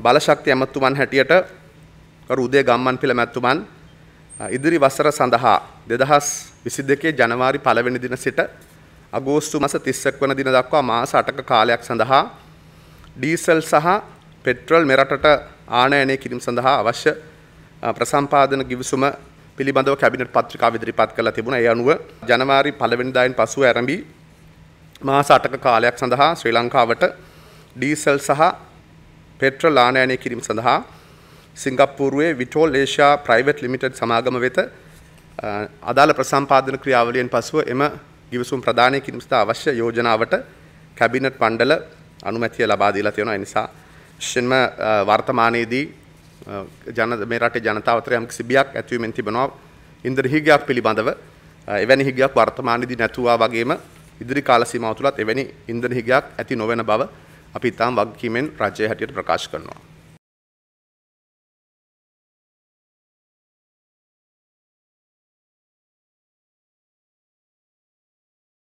බලශක්ති ඇමතුමන් හැටියට උදේ ගම්මන් පිළ මැතුමන් ඉදිරි වසර සඳහා දෙදහස් විසි දෙකේ ජනවාරි පළවෙනි දින සිට අගෝස්තු මස තිස්සක් වන දින දක්වා මාස අටක කාලයක් සඳහා ඩීසල් සහ පෙට්‍රල් මෙරටට ආනයනය කිරීම සඳහා අවශ්‍ය ප්‍රසම්පාදන ගිවිසුම පිළිබඳව කැබිනට පත්‍රිකා විදිරිපත් කළ තිබුණ ඒ අනුව ජනවාරි පළවෙනිදායින් පසුව ඇරඹී මාස අටක කාලයක් සඳහා ශ්‍රී ලංකාවට ඩීසල් සහ පෙට්‍ර ලානෑනය කිරීම සඳහා සිංගප්පූරුවේ විටෝල් ඒෂයා ප්‍රයිවට් ලිමිටඩ් සමාගම වෙත අදාළ ප්‍රසම්පාදන ක්‍රියාවලියෙන් පසුව එම ගිවිසුම් ප්‍රධානය කිරිමිස්ථ අවශ්‍ය යෝජනාවට කැබිනට් පණ්ඩල අනුමැතිය ලබාදීලා තියෙනවා නිසා ෂෙන්ම වර්තමානයේදී ජන මේ රටේ ජනතාවතරයම් සිබියක් ඇතිවීමෙන් තිබෙනවා ඉන්ද්‍ර හිගයක් පිළිබඳව එවැනි හිගයක් වර්තමානයේදී නැතුවා වගේම ඉදිරි කාල සීමාව තුලත් එවැනි ඉන්ද්‍ර හිගයක් ඇති නොවන බව අපි ඉතාම වගකීමෙන් රජය හැටියට ප්‍රකාශ කරනවා.